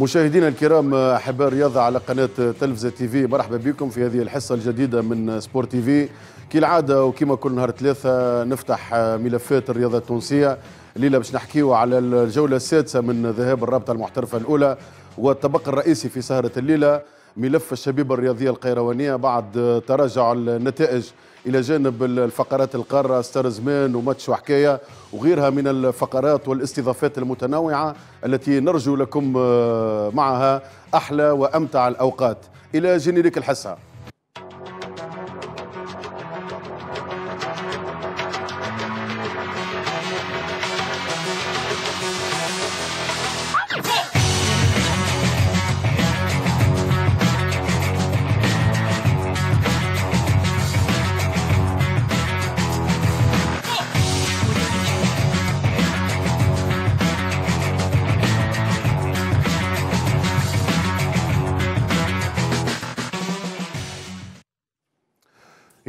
مشاهدينا الكرام احباء الرياضه على قناه تلفزه تي في مرحبا بكم في هذه الحصه الجديده من سبورت تي في كالعاده وكما كل نهار ثلاثه نفتح ملفات الرياضه التونسيه الليله باش نحكيو على الجوله السادسه من ذهاب الرابطه المحترفه الاولى والطبق الرئيسي في سهره الليله ملف الشبيبة الرياضية القيروانية بعد تراجع النتائج إلى جانب الفقرات القارة ستار زمان وماتش وحكاية وغيرها من الفقرات والاستضافات المتنوعة التي نرجو لكم آه، معها أحلى وأمتع الأوقات إلى جنيريك الحصة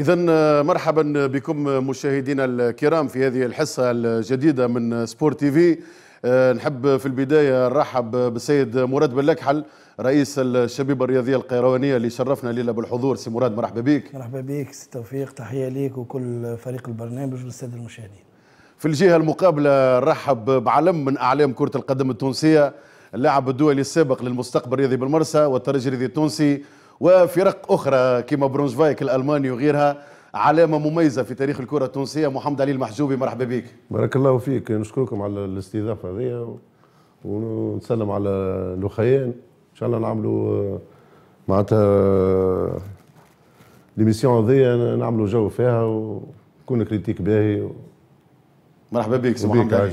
إذا آه، مرحبا بكم مشاهدينا الكرام في هذه الحصة الجديدة من سبور تي في آه، نحب في البداية نرحب بالسيد مراد بلكحل رئيس الشبيبة الرياضية القيروانية اللي شرفنا الليلة بالحضور سي مراد مرحبا بك مرحبا بك سي توفيق تحية ليك وكل فريق البرنامج والسادة المشاهدين في الجهة المقابلة نرحب بعلم من أعلام كرة القدم التونسية اللاعب الدولي السابق للمستقبل الرياضي بالمرسى والترجي الرياضي التونسي وفرق أخرى كما برونزفايك الألماني وغيرها علامه مميزه في تاريخ الكره التونسيه محمد علي المحجوبي مرحبا بك بارك الله فيك نشكركم على الاستضافه هذه ونسلم على الاخيان ان شاء الله نعملوا معناتها ليميسيون هذه نعملوا جو فيها ونكون كريتيك باهي مرحبا بك سي محمد علي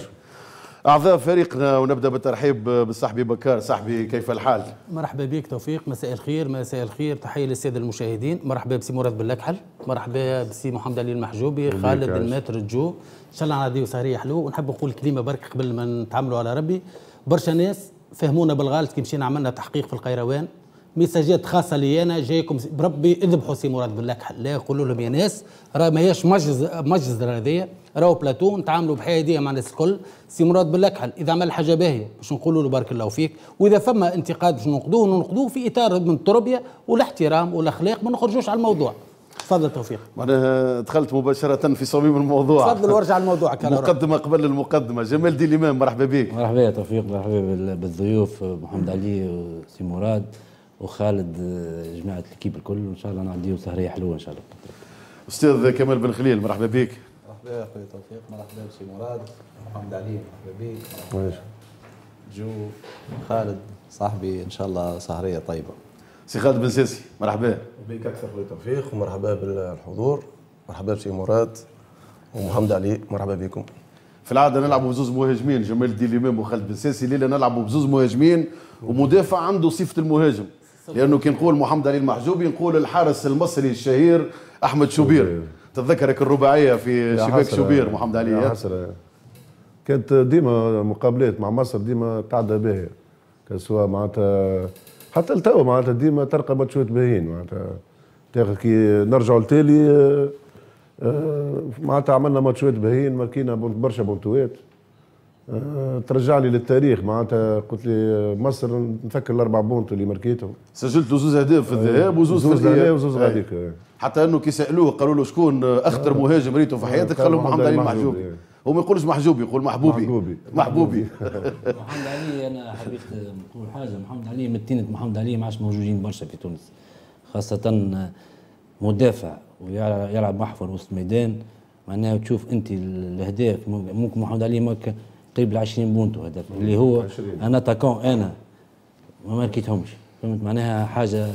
اعضاء فريقنا آه، ونبدا بالترحيب بالصحبي بكار صاحبي كيف الحال مرحبا بك توفيق مساء الخير مساء الخير تحيه للساده المشاهدين مرحبا بسي مراد بلكحل مرحبا بسي محمد علي المحجوبي خالد الماتر الجو ان شاء الله نعديو سهريه حلو ونحب نقول كلمه برك قبل ما نتعاملوا على ربي برشا ناس فهمونا بالغلط كي مشينا عملنا تحقيق في القيروان ميساجات خاصه لي انا جايكم بربي اذبحوا سي مراد لكحل، لا قولوا لهم يا ناس راه ماهياش مجز مجزره هذيا راهو بلاتون تعاملوا بحياه دي مع الناس الكل سي مراد بالاكحل اذا عمل حاجه باهيه باش نقولوا له بارك الله فيك واذا فما انتقاد باش ننقدوه ننقدوه في اطار من التربيه والاحترام والاخلاق ما نخرجوش على الموضوع تفضل توفيق معناها دخلت مباشره في صميم الموضوع تفضل وارجع لموضوعك مقدمه قبل المقدمه جمال دي الامام مرحبا بك مرحبا يا توفيق مرحبا بالضيوف محمد علي وسي مراد وخالد جماعه الكيب الكل وان شاء الله نعديو سهريه حلوه ان شاء الله استاذ كمال بن خليل مرحبا بك بك اخوي توفيق مرحبا بسي مراد محمد علي مرحبا بك جو خالد صاحبي ان شاء الله سهريه طيبه سي خالد بن سيسي مرحبا بك اكثر خويا توفيق ومرحبا بالحضور مرحبا بسي مراد ومحمد علي مرحبا بكم في العاده نلعبوا بزوز مهاجمين جمال الدين الامام وخالد بن سيسي الليله نلعبوا بزوز مهاجمين ومدافع عنده صفه المهاجم لانه كي نقول محمد علي المحجوبي نقول الحارس المصري الشهير احمد شوبير تتذكرك الرباعيه في شباك شوبير محمد علي يا حسرة. كانت ديما مقابلات مع مصر ديما قاعده باهيه كسوا معناتها حتى لتوا معناتها ديما ترقى ماتشات باهيين معناتها تاخذ كي نرجعوا لتالي آه، معناتها عملنا ماتشات باهيين ماركينا برشا بونتوات أه، ترجع لي للتاريخ معناتها قلت لي أه، مصر نفكر الاربع بونت اللي ماركيتهم سجلت زوز اهداف في الذهاب وزوز في الذهاب وزوز غاديك حتى انه كي سالوه قالوا له شكون اخطر أه. مهاجم ريته في حياتك قال لهم محمد علي محجوبي هو ما يقولش محجوبي يقول محبوبي محبوبي محبوبي محمد علي انا حبيت نقول حاجه محمد علي متينة محمد علي ما عادش موجودين برشا في تونس خاصه مدافع ويلعب محفر وسط ميدان معناها تشوف انت الاهداف ممكن محمد علي ممكن قريب ل 20 بونتو هذاك اللي هو انا تاكون انا ما ماركيتهمش فهمت معناها حاجه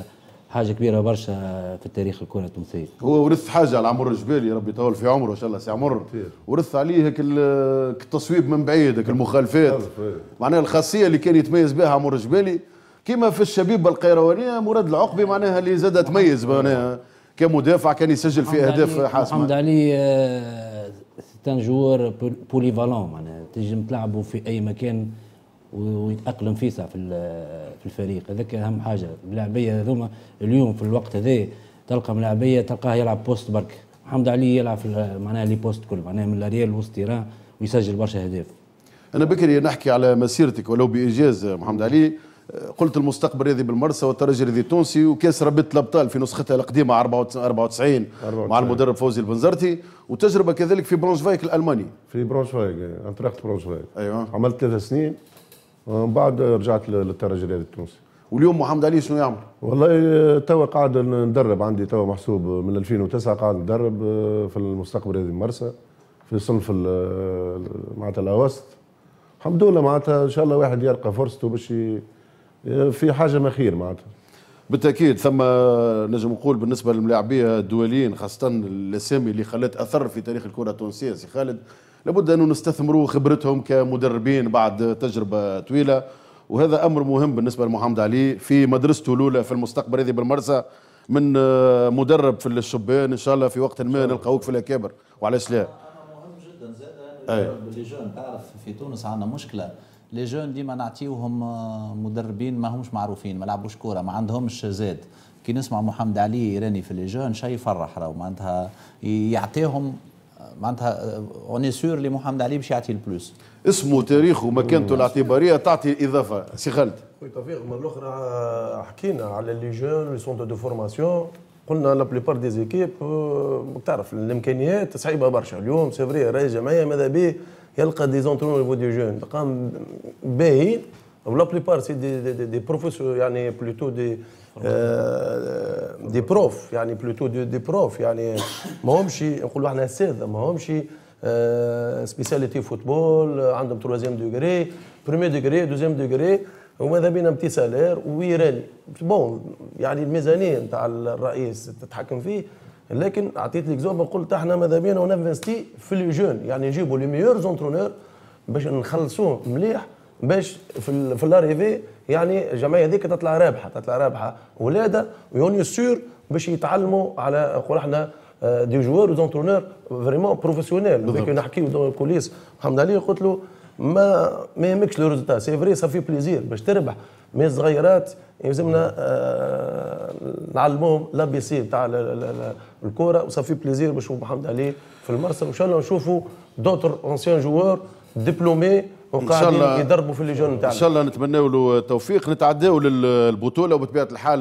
حاجه كبيره برشا في التاريخ الكره التونسيه هو ورث حاجه على عمر الجبالي ربي يطول في عمره ان شاء الله سي عمر ورث عليه هيك التصويب من بعيد هيك المخالفات آه، معناها الخاصيه اللي كان يتميز بها عمر الجبالي كما في الشبيبه القيروانيه مراد العقبي معناها اللي زاد تميز معناها كمدافع كان يسجل في اهداف حاسمه محمد علي آه، سيت ان جوار بوليفالون معناها تنجم تلعبه في اي مكان ويتاقلم فيسع في في الفريق هذاك اهم حاجه اللاعبيه هذوما اليوم في الوقت هذا تلقى ملاعبيه تلقاه يلعب بوست برك حمد علي يلعب في معناها لي بوست كل معناها من الاريال وسط ويسجل برشا اهداف انا بكري نحكي على مسيرتك ولو بايجاز محمد علي قلت المستقبل الرياضي بالمرسى والترجي الرياضي التونسي وكاس ربيت الابطال في نسختها القديمه 94 مع المدرب فوزي البنزرتي وتجربه كذلك في برونشفايك الالماني في برونشفايك انطرحت برونشفايك ايوه عملت ثلاث سنين ومن بعد رجعت للترجي الرياضي التونسي واليوم محمد علي شنو يعمل؟ والله توا قاعد ندرب عندي توا محسوب من 2009 قاعد ندرب آه، في المستقبل الرياضي المرسى في صنف معناتها الاوسط الحمد لله معناتها ان شاء الله واحد يلقى فرصته باش آه، في حاجه ما خير معناتها بالتاكيد ثم نجم نقول بالنسبه للملاعبيه الدوليين خاصه الاسامي اللي خلت اثر في تاريخ الكره التونسيه سي خالد لابد انه نستثمروا خبرتهم كمدربين بعد تجربه طويله وهذا امر مهم بالنسبه لمحمد علي في مدرسته الاولى في المستقبل هذه بالمرسى من آه، مدرب في الشبان ان شاء الله في وقت ما نلقاوك في الاكابر وعلاش لا؟ مهم جدا زاد لي تعرف في تونس عندنا مشكله لي جون ديما نعطيوهم آه، مدربين ما همش معروفين ما لعبوش كوره ما عندهمش زاد كي نسمع محمد علي يراني في لي جون شيء يفرح راه معناتها يعطيهم آه، معناتها اوني سور اللي محمد علي باش يعطي البلوس اسمه تاريخه ومكانته الاعتباريه تعطي اضافه سي خالد خويا توفيق مره اخرى حكينا على لي جون لي سونتر دو فورماسيون قلنا لا بليبار دي زيكيب تعرف الامكانيات صعيبه برشا اليوم سي فري راهي الجمعيه ماذا به يلقى دي زونترون نيفو دي جون قام باهيين ولا بليبار سي دي دي, دي, دي يعني بلوتو دي آه، دي بروف يعني بلوتو دي, دي بروف يعني ما همش نقولوا احنا الساده ما همش سبيساليتي فوتبول عندهم تروازيام دوغري بريمي دوغري دوزيام دوغري وماذا بينا بتي سالير ويراني بون يعني الميزانيه نتاع الرئيس تتحكم فيه لكن اعطيت ليكزومبل قلت احنا ماذا بينا ونفستي في لي جون يعني نجيبوا لي ميور زونترونور باش نخلصوه مليح باش في في الاريفي يعني الجمعيه هذيك تطلع رابحه تطلع رابحه ولاده ويوني سور باش يتعلموا على نقول احنا دي جوار وزونترونور فريمون بروفيسيونيل نحكيو دون الكوليس محمد علي قلت له ما ما يهمكش لو ريزولتا سي فري صافي بليزير باش تربح مي الصغيرات يلزمنا آه نعلموهم لا بي سي تاع الكره وصافي بليزير باش محمد علي في المرسى وان شاء الله نشوفوا دوتر اونسيان جوار دبلومي وقاعدين يدربوا في الليجون نتاعنا ان شاء الله نتمناو له التوفيق نتعداو للبطوله وبطبيعه الحال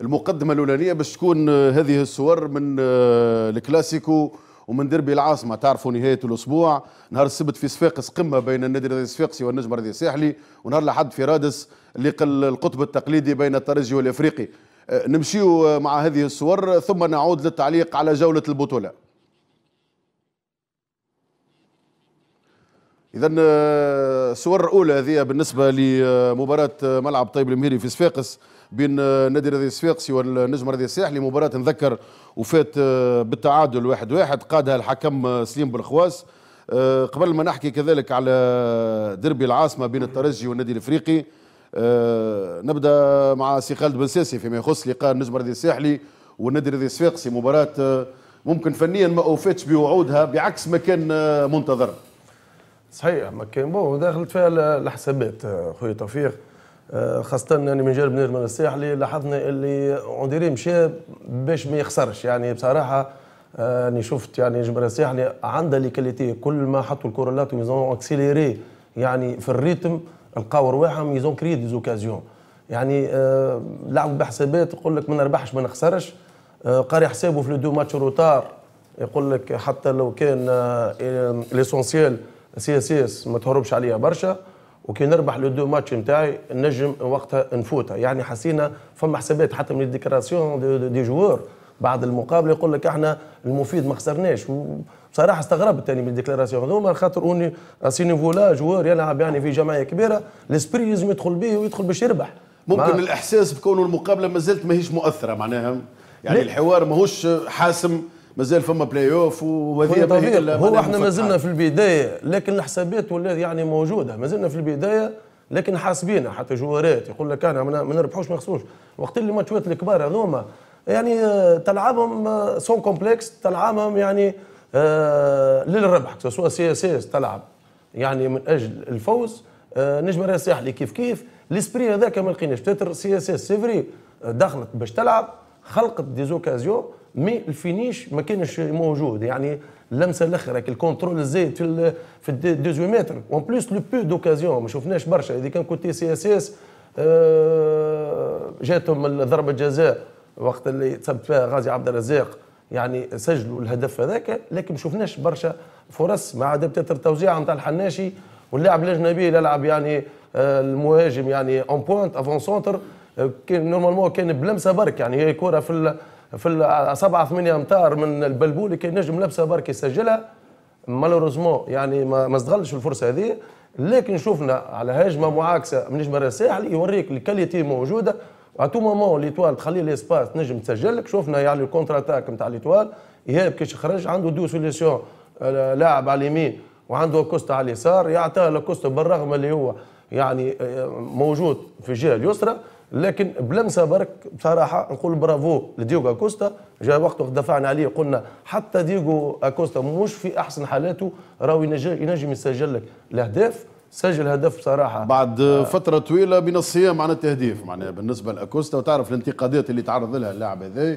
المقدمه الاولانيه باش تكون هذه الصور من آه، الكلاسيكو ومن دربي العاصمه تعرفوا نهايه الاسبوع نهار السبت في صفاقس قمه بين النادي الرياضي الصفاقسي والنجم الرياضي الساحلي ونهار الاحد في رادس اللي القطب التقليدي بين الترجي والافريقي أه، نمشيو مع هذه الصور ثم نعود للتعليق على جوله البطوله اذا الصور أه، الاولى هذه بالنسبه لمباراه أه، ملعب طيب المهيري في صفاقس بين آه، نادي رياضي الصفاقسي والنجم رياضي الساحلي مباراه نذكر وفات آه، بالتعادل واحد واحد قادها الحكم آه، سليم بالخواس قبل ما نحكي كذلك على دربي العاصمه بين الترجي والنادي الافريقي نبدا مع سي خالد بن ساسي فيما يخص لقاء النجم رياضي الساحلي والنادي رياضي الصفاقسي مباراه ممكن فنيا ما اوفاتش بوعودها بعكس ما كان منتظر صحيح ما كان بون دخلت فيها الحسابات خويا توفيق آه، خاصة يعني من جانب نجم الساحلي لاحظنا اللي اونديري مشى باش ما يخسرش يعني بصراحة آه، أنا شفت يعني نجم الساحلي عنده ليكاليتي كل ما حطوا الكرة لاتو ميزون اكسيليري يعني في الريتم لقاو رواحهم ميزون كري دي زوكازيون يعني آه لعبوا بحسابات يقول لك ما نربحش ما نخسرش آه قاري حسابه في لو دو ماتش روتار يقول لك حتى لو كان آه ليسونسيال إيه، سي اس اس ما تهربش عليها برشا وكي نربح لو دو ماتش نتاعي نجم وقتها نفوتها يعني حسينا فما حسابات حتى من ديكراسيون دي, دي جوار بعد المقابله يقول لك احنا المفيد ما خسرناش وبصراحة استغربت تاني من الديكلاراسيون هذوما خاطر اوني اسي نيفو لا جوار يلعب يعني في جمعيه كبيره الاسبري لازم يدخل به ويدخل باش يربح ممكن الاحساس بكون المقابله ما زالت ماهيش مؤثره معناها يعني الحوار ماهوش حاسم مازال فما بلاي اوف وهذه هو, هو احنا مازلنا في البدايه لكن الحسابات ولا يعني موجوده مازلنا في البدايه لكن حاسبينها حتى جوارات يقول لك انا ما نربحوش ما نخسروش وقت اللي ماتشات الكبار هذوما يعني آه، تلعبهم سون آه، كومبلكس تلعبهم يعني آه، للربح سواء سي اس اس تلعب يعني من اجل الفوز نجم رياض ساحلي كيف كيف الاسبري هذاك ما لقيناش تتر سي اس اس سيفري دخلت باش تلعب خلقت دي زوكازيون مي الفينيش ما كانش موجود يعني اللمسه الاخيره الكونترول الزايد في في 18 متر اون بليس لو بو دوكازيون ما شفناش برشا اذا كان كوتي سي اس اس آه، جاتهم ضربه جزاء وقت اللي تصب فيها غازي عبد الرزاق يعني سجلوا الهدف هذاك لكن ما شفناش برشا فرص ما عاد بتاتر توزيع نتاع الحناشي واللاعب الاجنبي اللي يلعب يعني آه، المهاجم يعني اون بوينت افون سونتر كان نورمالمون كان بلمسه برك يعني هي كره في في سبعة ثمانية امتار من البلبولي كان نجم لبسه برك يسجلها مالوروزمون يعني ما استغلش الفرصه هذه لكن شفنا على هجمه معاكسه من نجم الساحل يوريك الكاليتي موجوده اتو مومون ليتوال تخلي ليسباس نجم تسجل لك شفنا يعني الكونتر اتاك نتاع ليتوال ايهاب كيش خرج عنده دو سوليسيون آه، لاعب على اليمين وعنده كوستا على اليسار يعطيها لكوستا بالرغم اللي هو يعني آه، موجود في الجهه اليسرى لكن بلمسه برك بصراحه نقول برافو لديوغو اكوستا جاء وقت دفعنا عليه قلنا حتى ديوغو اكوستا مش في احسن حالاته راهو ينجم يسجل لك الاهداف سجل هدف بصراحه بعد آه فتره طويله من الصيام عن التهديف معناها بالنسبه لاكوستا وتعرف الانتقادات اللي تعرض لها اللاعب هذا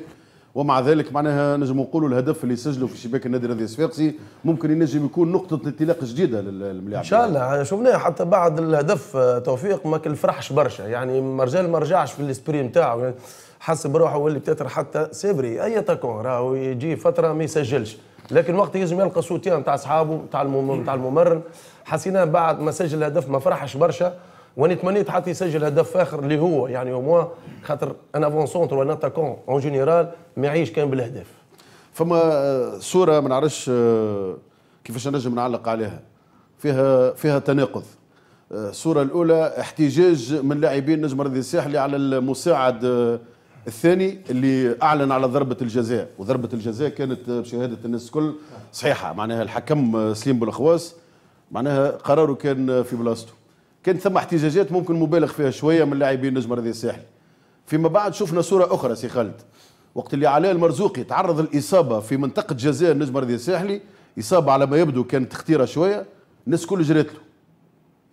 ومع ذلك معناها نجم نقولوا الهدف اللي سجله في شباك النادي الرياضي الصفاقسي ممكن ينجم يكون نقطه انطلاق جديده للملاعب ان شاء الله يعني شفناه حتى بعد الهدف آه، توفيق ما فرحش برشا يعني مرجال ما رجعش في الاسبري نتاعو حس بروحه واللي بتاتر حتى سيبري اي تاكون راهو يجي فتره ما يسجلش لكن وقت يلزم يلقى صوتيان نتاع اصحابه نتاع نتاع الممرن حسينا بعد ما سجل الهدف ما فرحش برشا واني تمنيت حتى يسجل هدف فاخر اللي هو يعني او موان خاطر ان افون سونتر وان اتاكون اون جينيرال ما يعيش كان بالاهداف فما صوره آه، ما نعرفش آه، كيفاش نجم نعلق عليها فيها فيها تناقض الصوره آه، الاولى احتجاج من لاعبين نجم رضي الساحلي على المساعد الثاني اللي اعلن على ضربه الجزاء وضربه الجزاء كانت بشهاده الناس الكل صحيحه معناها الحكم سليم بالخواص معناها قراره كان في بلاصته كانت ثم احتجاجات ممكن مبالغ فيها شويه من لاعبين نجم رضي الساحل فيما بعد شفنا صوره اخرى سي خالد وقت اللي علاء المرزوقي تعرض الاصابه في منطقه جزاء النجم رضي الساحلي اصابه على ما يبدو كانت خطيره شويه الناس كل جريت له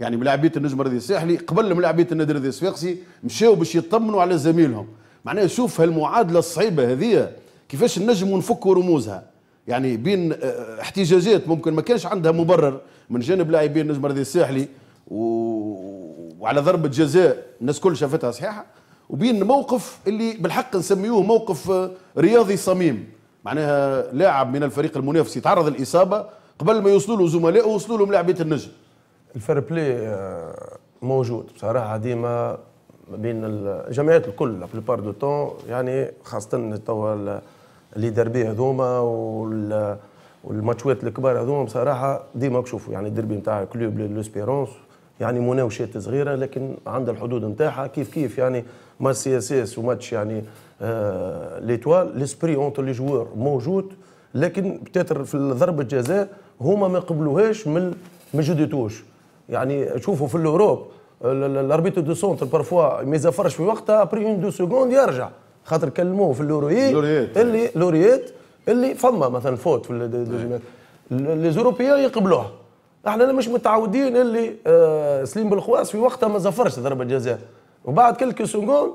يعني ملاعبيه النجم رضي الساحلي قبل ملاعبيه النادي رضي الصفاقسي مشاو باش يطمنوا على زميلهم معناها شوف هالمعادله الصعيبه هذه كيفاش نجموا نفكوا رموزها يعني بين آه، احتجاجات ممكن ما كانش عندها مبرر من جانب لاعبين النجم رضي الساحلي وعلى ضربه جزاء الناس كل شافتها صحيحه وبين موقف اللي بالحق نسميوه موقف رياضي صميم معناها لاعب من الفريق المنافس يتعرض الإصابة قبل ما يوصلوا له زملائه ويوصلوا له ملاعبيه النجم الفير بلاي آه، موجود بصراحه ديما بين الجمعيات الكل لا بلوبار دو تون يعني خاصه توا اللي دربي هذوما والماتشوات الكبار هذوما بصراحه ديما كشوفوا يعني الدربي نتاع كلوب لوسبيرونس يعني مناوشات صغيره لكن عندها الحدود نتاعها كيف كيف يعني ماتش سي اس اس وماتش يعني آه ليتوال ليسبري اونتر لي جوار موجود لكن بتاتر في ضربه جزاء هما ما قبلوهاش من ما جددوش يعني شوفوا في الاوروب الاربيتر دو سونتر بارفوا ما يزفرش في وقتها ابري اون دو سكوند يرجع خاطر كلموه في اللوريات اللي لوريات اللي فما مثلا فوت في لي إيه. زوروبيان يقبلوها احنا مش متعودين اللي آه، سليم بالخواس في وقتها ما زفرش ضربه جزاء وبعد كل سكوند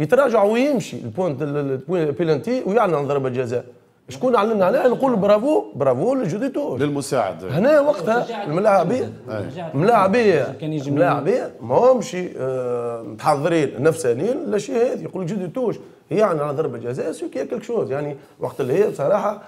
يتراجع ويمشي البوينت البيلانتي ويعلن ضربه جزاء شكون علمنا عليها نقول برافو برافو لجوديتو للمساعد هنا وقتها الملاعبيه ملاعبيه ملاعبيه ما همش آه، محضرين نفسانيين لا شيء هذا يقول جوديتوش يعني على ضربه جزاء سوكي كي كلك شوز يعني وقت اللي هي بصراحه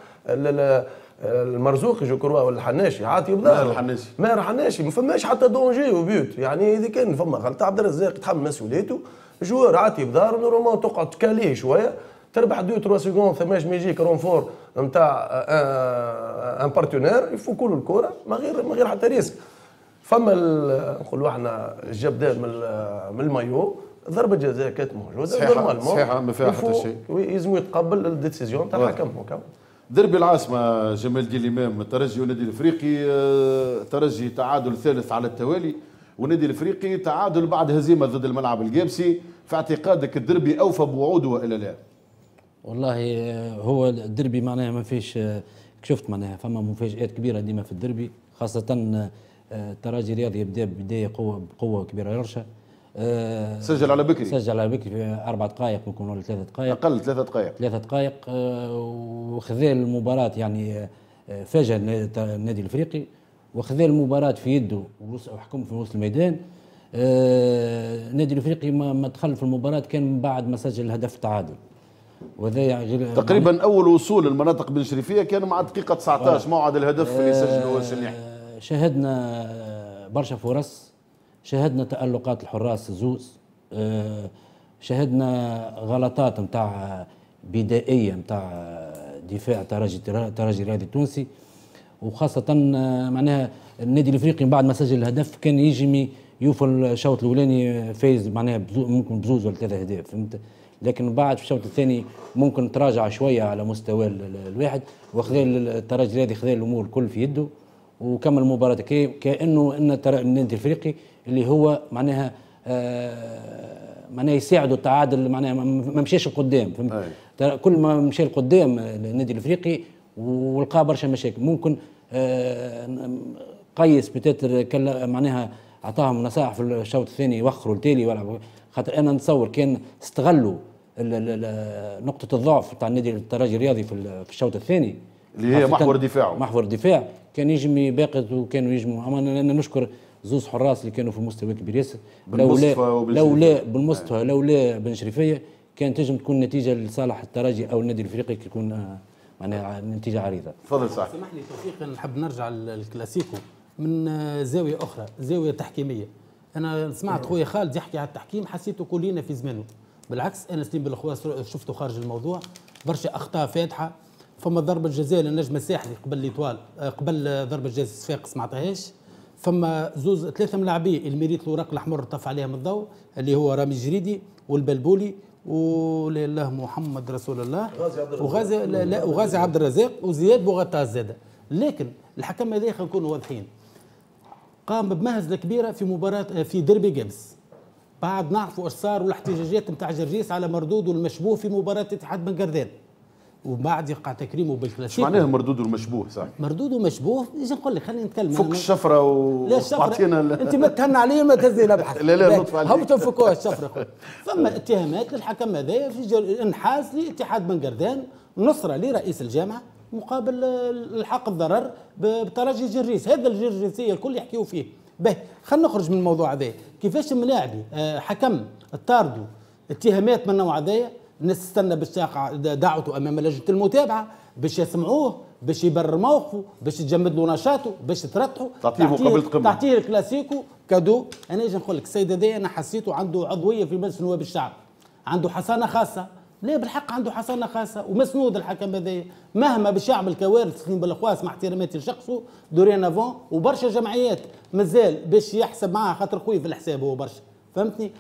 المرزوقي جو كروا ولا الحناشي عاطي ماهر الحناشي ماهر الحناشي ما فماش حتى دونجي وبيوت يعني اذا كان فما غلط عبد الرزاق تحمل مسؤوليته جوار عاطي بظهر نورمال تقعد تكاليه شويه تربح 2 3 سكوند فماش ما يجيك رونفور نتاع ان آه، بارتنير آه، آه، يفكوا له الكره من غير من غير حتى ريسك فما نقولوا احنا الجبدة من من المايو ضربه جزاء كانت موجوده صحيح صحيح ما فيها حتى شيء يلزمو يتقبل الديسيزيون تاع الحكم دربي العاصمة جمال دين الإمام الترجي والنادي الإفريقي آه، ترجي تعادل ثالث على التوالي والنادي الإفريقي تعادل بعد هزيمة ضد الملعب الجابسي في اعتقادك الدربي أوفى بوعوده وإلا لا؟ والله آه، هو الدربي معناها ما فيش آه، شفت معناها فما مفاجآت كبيرة ديما في الدربي خاصة الترجي الرياضي يبدا بداية قوة بقوة كبيرة يرشا آه، سجل على بكري سجل على بكري في اربع دقائق يكون ولا ثلاث دقائق اقل ثلاث دقائق ثلاث دقائق وخذا آه، وخذ المباراه يعني آه، فاجأ النادي الافريقي وخذ المباراه في يده وحكم في وسط الميدان النادي الافريقي ما, دخل في المباراه كان من بعد ما سجل هدف التعادل وذا يعني, يعني تقريبا اول وصول المناطق بن شريفيه كان مع الدقيقه 19 موعد الهدف اللي سجله الشنيح شاهدنا برشا فرص شاهدنا تألقات الحراس زوز آه، شاهدنا غلطات نتاع بدائية نتاع دفاع ترجي ترجي الرياضي التونسي وخاصة آه، معناها النادي الافريقي بعد ما سجل الهدف كان يجي يوفر الشوط الاولاني فايز معناها ممكن بزوز ولا ثلاثة اهداف فهمت لكن بعد في الشوط الثاني ممكن تراجع شوية على مستوى الواحد وخذا الترجي الرياضي خذا الامور الكل في يده وكمل المباراه كي كانه ان ترى النادي الافريقي اللي هو معناها آه، معناها يساعدوا التعادل معناها ما مشاش لقدام كل ما مشى لقدام النادي الافريقي ولقى برشا مشاكل ممكن آه، قيس بتاتر معناها اعطاهم نصائح في الشوط الثاني وخروا التالي ولا خاطر انا نتصور كان استغلوا نقطة الضعف تاع النادي الترجي الرياضي في الشوط الثاني اللي هي محور دفاعه محور دفاع كان يجم باقي وكانوا يجموا اما انا نشكر زوز حراس اللي كانوا في المستوى كبير ياسر لولا لولا بالمصطفى لولا بن شريفيه كان تنجم تكون نتيجه لصالح الترجي او النادي الافريقي كيكون آه، معناها نتيجه عريضه. تفضل صح سمح لي توفيق نحب نرجع للكلاسيكو من آه، زاويه اخرى، زاويه تحكيميه. انا سمعت خويا خالد يحكي على التحكيم حسيته كلنا في زمانه. بالعكس انا سليم بالخوا شفته خارج الموضوع برشا اخطاء فاتحه فما ضربه جزاء للنجم الساحلي قبل ليطوال آه، قبل ضربه جزاء صفاقس ما عطاهاش فما زوز ثلاثه ملاعبيه الميريت الوراق الاحمر طاف عليهم الضوء اللي هو رامي الجريدي والبلبولي ولله محمد رسول الله وغازي لا, لا وغازي عبد الرزاق وزياد بوغطا زاده لكن الحكم هذا خلينا نكونوا واضحين قام بمهزله كبيره في مباراه آه، في ديربي جيمس بعد نعرفوا اش صار والاحتجاجات نتاع جرجيس على مردود والمشبوه في مباراه اتحاد بن وبعد يقع تكريمه بالكلاسيكو معناها مردود ومشبوه صح مردود ومشبوه ايش نقول لك خلينا نتكلم فك الشفره و... لا الشفره انت ما تهنى علي ما تهزني نبحث لا لا نطفى عليك هم تفكوها الشفره خويا فما اتهامات للحكم هذايا في جل... انحاز لاتحاد بن قردان نصره لرئيس الجامعه مقابل الحق الضرر بترجي جريس هذا الجريسيه الكل يحكيوا فيه به خلينا نخرج من الموضوع هذا كيفاش ملاعبي آه، حكم طاردوا اتهامات من النوع هذايا نستنى باش دعوته امام لجنه المتابعه باش يسمعوه باش يبرر موقفه باش تجمد له نشاطه باش ترتحه تعطيه مقابله قمه تعطيه الكلاسيكو كادو انا اجي نقول لك السيد هذا انا حسيته عنده عضويه في مجلس نواب الشعب عنده حصانه خاصه لا بالحق عنده حصانه خاصه ومسنود الحكم هذايا مهما باش يعمل كوارث خلينا بالاخواس مع احتراماتي لشخصه دورين افون وبرشا جمعيات مازال باش يحسب معاه خاطر خويا في الحساب هو برشا فهمتني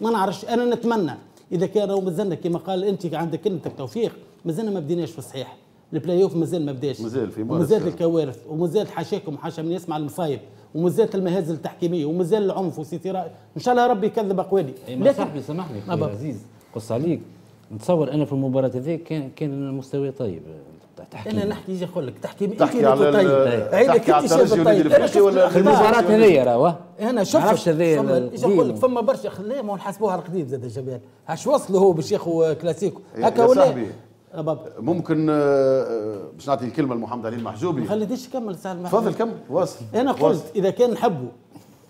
ما نعرفش انا نتمنى اذا كان مازلنا كما قال انت عندك كلمتك توفيق مازلنا ما بديناش في الصحيح البلاي اوف مازال ما بداش مازال في مازال الكوارث ومازال حاشاكم حاشا من يسمع المصايب ومازالت المهازل التحكيميه ومازال العنف وستيرا ان شاء الله ربي يكذب اقوالي لكن صاحبي سامحني عزيز قص عليك نتصور انا في المباراه هذيك كان كان المستوى طيب تحكي انا نحكي يجي يقول لك تحكي تحكي على طيب تحكي على الترجي والافريقي ولا المباراه هذيا راهو انا شفت عرفت هذيا اجي نقول لك فما برشا خليه ما نحاسبوها القديم زاد الجبال اش وصلوا هو باش ياخذ كلاسيكو هكا ولا ممكن آه، آه، باش نعطي الكلمه لمحمد علي المحجوبي ما خليتيش كمل تفضل كمل واصل انا قلت اذا كان نحبوا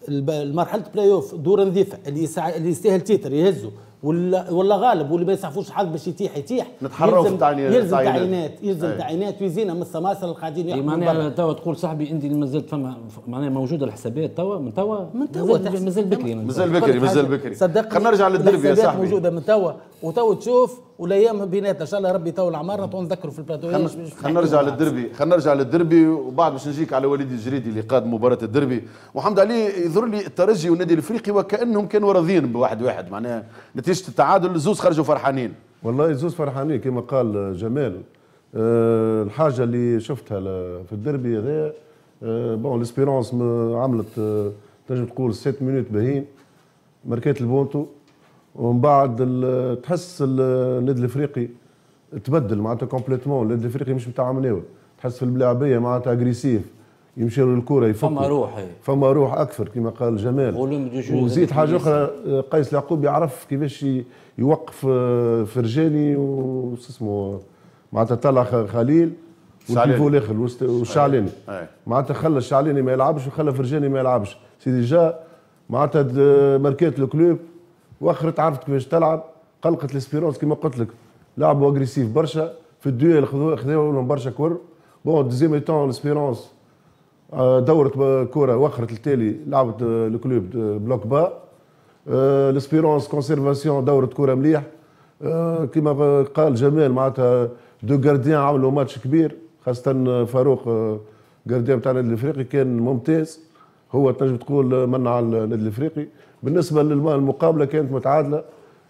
المرحله بلاي اوف دور نظيفه اللي اللي يستاهل تيتر يهزوا ولا ولا غالب واللي ما يسعفوش الحظ باش يتيح يتيح نتحرك في يلزم تعيينات يلزم تعيينات ويزينا من السماسره اللي قاعدين إيه، يحكوا معناها توا تقول صاحبي انت ما فما معناها موجوده الحسابات توا من توا من توا مازال بكري مازال بكري مازال بكري صدقني خلينا نرجع للدربي يا صاحبي موجوده من توا وتوا تشوف والايام بيناتنا ان شاء الله ربي يطول عمرنا تو نذكروا في البلاتو خلينا نرجع للدربي خلينا نرجع للدربي وبعد باش نجيك على وليد الجريدي اللي قاد مباراه الدربي وحمد علي يظهر لي الترجي والنادي الافريقي وكانهم كانوا راضيين بواحد واحد معناها نتيجه التعادل زوز خرجوا فرحانين والله زوز فرحانين كما قال جمال أه الحاجه اللي شفتها في الدربي هذا أه بون ليسبيرونس عملت أه تنجم تقول 7 مينوت باهين ماركات البونتو ومن بعد تحس النادي الافريقي تبدل معناتها كومبليتمون النادي الافريقي مش بتاع مناوي تحس في الملاعبيه معناتها اجريسيف يمشيو للكره يفك فما روح إيه. فما روح اكثر كما قال جمال وزيد حاجه اخرى قيس يعقوب يعرف كيفاش يوقف آه، فرجاني اسمه معناتها طلع خليل والبيفو الاخر والشعلاني معناتها خلى الشعلاني ما يلعبش وخلى فرجاني ما يلعبش سي ديجا معناتها ماركات الكلوب واخرت عرفت كيفاش تلعب قلقت الاسبيرونس كما قلت لك لعبوا اجريسيف برشا في الدويل خذوا لهم برشا كور بون دوزيام ايتون الاسبيرونس دورت كره وخرت التالي لعبت الكلوب بلوك با الاسبيرونس كونسيرفاسيون دورت كره مليح آه، كما قال جمال معناتها دو غارديان عملوا ماتش كبير خاصه آه، فاروق غارديان آه، بتاع النادي الافريقي كان ممتاز هو تنجم تقول منع النادي الافريقي بالنسبه للمقابله كانت متعادله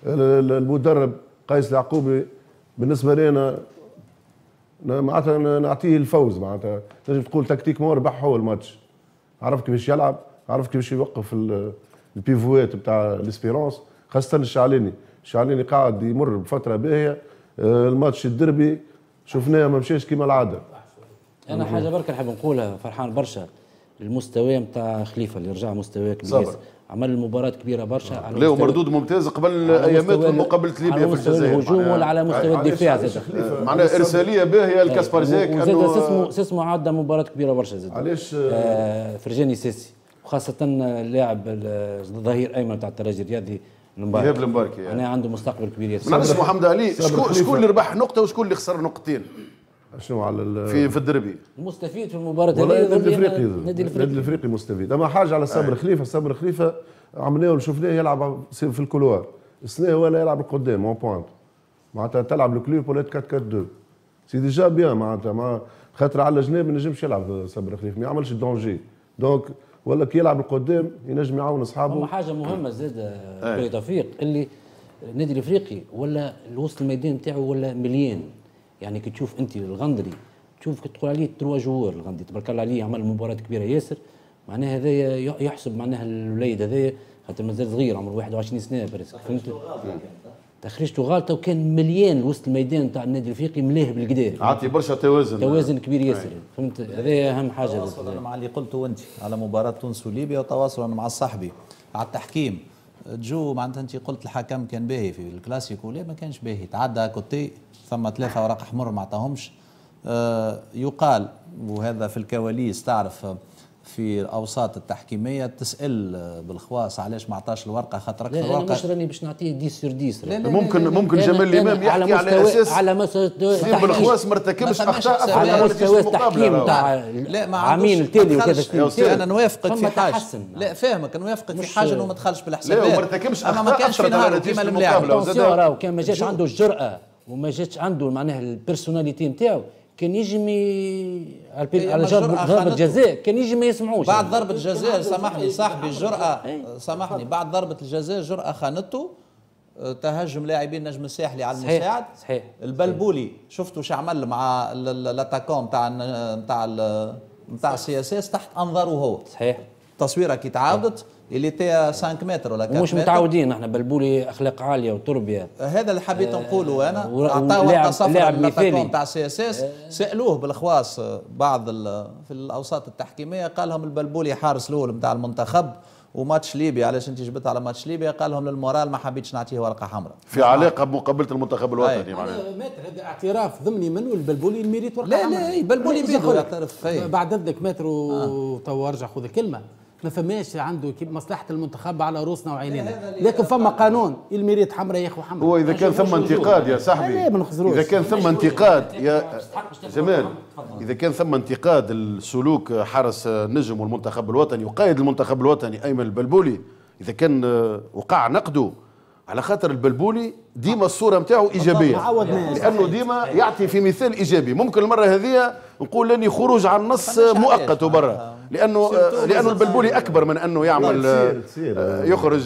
المدرب قيس العقوبي بالنسبه لنا معناتها نعطيه الفوز معناتها تنجم تقول تكتيك مور ربح هو الماتش عرف كيفاش يلعب عرف كيفاش يوقف البيفوات بتاع ليسبيرونس خاصه الشعلاني الشعلاني قاعد يمر بفتره باهيه آه، الماتش الدربي شفناه ما مشاش كما العاده انا حاجه برك نحب نقولها فرحان برشا المستوى نتاع خليفه اللي رجع مستواه كبير عمل مباراة كبيرة برشا على لا ومردود ممتاز قبل ايامات من مقابلة ليبيا في الجزائر على مستوى الهجوم ولا على مستوى الدفاع معناها ارسالية باهية الكاسبر زاك زاد سيسمو سيسمو عدى مباراة كبيرة برشا زاد علاش آه, آه، فرجاني سيسي وخاصة اللاعب الظهير ايمن تاع الترجي الرياضي المباركي ايهاب المباركي يعني. آه. انا عنده مستقبل كبير ياسر محمد علي شكون اللي ربح نقطة وشكون اللي خسر نقطتين شنو على في في الدربي المستفيد في المباراه هذه النادي الافريقي النادي الافريقي مستفيد اما حاجه على صبر آه. خليفه صبر خليفه عملناه وشفناه يلعب في الكولوار السنه ولا يلعب القدام اون بوانت معناتها تلعب الكلوب ولا 4 4 2 سي ديجا بيان معناتها مع خاطر على الجناب ما ينجمش يلعب صبر خليفه ما يعملش دونجي دونك ولا كي يلعب القدام ينجم يعاون اصحابه حاجه مهمه زاد بلي آه، آه. توفيق اللي النادي الافريقي ولا الوسط الميدان نتاعو ولا مليان يعني كي تشوف انت الغندري تشوف تقول عليه تروا جوار الغندري تبارك الله عليه عمل مباراه كبيره ياسر معناها هذا يحسب معناها الوليد هذا خاطر مازال صغير عمره 21 سنه برسك فهمت تخرجته غالطه وكان مليان وسط الميدان تاع النادي الافريقي ملاه بالقدا عاطي برشا توازن توازن كبير ياسر فهمت هذا اهم حاجه تواصل مع اللي قلته انت على مباراه تونس وليبيا وتواصل مع صاحبي على التحكيم جو معناتها انت قلت الحكم كان باهي في الكلاسيكو لا ما كانش باهي تعدى كوتي ثم ثلاثة أوراق حمر ما عطاهمش آه، يقال وهذا في الكواليس تعرف في الاوساط التحكيميه تسال آه، بالخواص علاش ما عطاش الورقه خاطر اكثر ورقه لا مش راني باش نعطيه 10 سير 10 ممكن لا لا ممكن جمال الامام يحكي على اساس على مستوى سليم بالخواص ما ارتكبش اخطاء على مستوى التحكيم تاع لا ما عامين التالي وكذا انا نوافقك في حاجه لا فاهمك نوافقك في حاجه انه ما دخلش بالحسابات لا وما ارتكبش اخطاء أكثر ما الملاعب كان ما جاش عنده الجراه وما جاتش عنده معناها البيرسوناليتي نتاعو كان يجم على ضربة جزاء كان يجي ما يسمعوش بعد يعني. ضربة إيه، جزاء سامحني صاحبي الجرأة إيه. سامحني بعد ضربة الجزاء جرأة خانته آه، تهجم لاعبين نجم الساحلي على المساعد صحيح. صحيح. البلبولي شفتوا شو عمل مع الاتاكون نتاع نتاع نتاع سي اس اس تحت انظاره هو صحيح التصويره كي تعاودت اللي تاع 5 متر ولا 4 مش متعودين احنا بلبولي اخلاق عاليه وتربيه هذا اللي حبيت آه، نقوله انا اعطاه ورقه لاعب مثالي تاع سي اس اس آه. سالوه بالخواص آه، بعض في الاوساط التحكيميه قال لهم البلبولي حارس الاول نتاع المنتخب وماتش ليبيا علاش انت جبت على ماتش ليبيا قال لهم للمورال ما حبيتش نعطيه ورقه حمراء في نعم. علاقه بمقابله المنتخب الوطني معناها ماتر هذا اعتراف ضمني منه البلبولي الميريت ورقه لا حمراء لا لا البلبولي بيدو بعد اذنك ماتر وتوا ارجع خذ الكلمه ما فماش عنده مصلحه المنتخب على روسنا وعينينا لكن فما قانون الميريت حمراء يا اخو حمراء هو اذا كان ثم انتقاد يا صاحبي اذا كان ثم انتقاد يا جمال اذا كان ثم انتقاد السلوك حرس النجم والمنتخب الوطني وقائد المنتخب الوطني ايمن البلبولي اذا كان آه، وقع نقده على خاطر البلبولي ديما الصوره نتاعو ايجابيه لانه ديما يعطي في مثال ايجابي ممكن المره هذه نقول لاني خروج عن النص مؤقت وبرا آه. لانه آه، لانه البلبولي اكبر من انه يعمل آه، آه. يخرج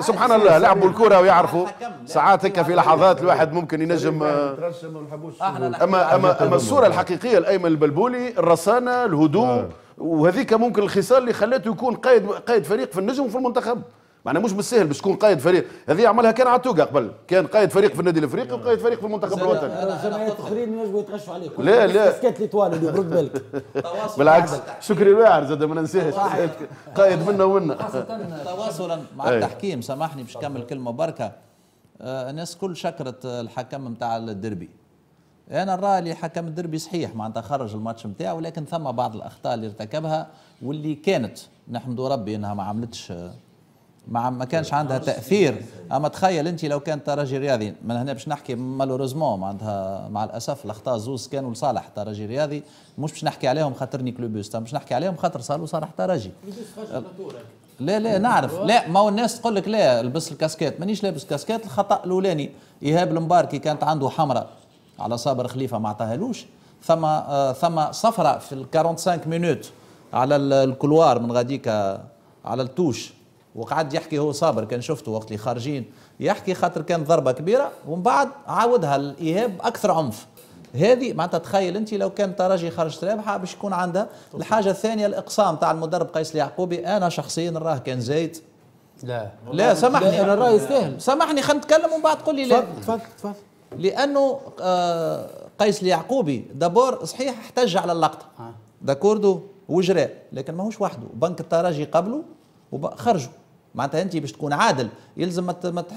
سبحان الله لعبوا الكره ويعرفوا ساعات هيك في لحظات الواحد ممكن ينجم اما اما اما الصوره الحقيقيه الايمن البلبولي الرصانه الهدوء نعم. وهذيك ممكن الخصال اللي خلاته يكون قائد قائد فريق في النجم وفي المنتخب معناها مش بالسهل باش تكون قائد فريق هذه عملها كان عتوقه قبل كان قائد فريق في النادي الافريقي نعم. وقائد فريق في المنتخب الوطني جمعيات اخرين ينجموا يتغشوا عليك لا لا سكت لي طوال اللي برد بالك بالعكس شكري واعر زاد ما ننساهش قائد منا ومنا تواصلا مع التحكيم سامحني باش نكمل كلمه بركه آه، الناس الكل شكرت الحكم نتاع الدربي انا نرى اللي حكم الدربي صحيح معناتها خرج الماتش نتاعو ولكن ثم بعض الاخطاء اللي ارتكبها واللي كانت نحمد ربي انها ما عملتش ما ما كانش عندها تاثير اما تخيل انت لو كان ترجي رياضي من هنا باش نحكي مالوريزمون معناتها مع الاسف الاخطاء زوز كانوا لصالح ترجي رياضي مش باش نحكي عليهم خاطرني كلوبوس مش نحكي عليهم خاطر صار صالح ترجي لا لا نعرف لا ما هو الناس تقول لك لا لبس الكاسكيت مانيش لابس كاسكيت الخطا الاولاني ايهاب المباركي كانت عنده حمراء على صابر خليفه ما عطاهالوش ثم ثم صفراء في ال 45 مينوت على الكلوار من غاديكا على التوش وقعد يحكي هو صابر كان شفته وقت اللي خارجين يحكي خاطر كان ضربه كبيره ومن بعد عاودها الايهاب اكثر عنف هذه معناتها تخيل انت لو كان تراجي خرجت رابحه باش يكون عندها الحاجه الثانيه الاقسام تاع المدرب قيس اليعقوبي انا شخصيا راه كان زايد لا لا سامحني انا الراي يستاهل سامحني خلينا نتكلم ومن بعد تقول لي لا تفضل تفضل لانه آه، قيس اليعقوبي دابور صحيح احتج على اللقطه آه. داكوردو وجرى لكن ماهوش وحده بنك الترجي قبله وخرجوا معناتها انت باش تكون عادل يلزم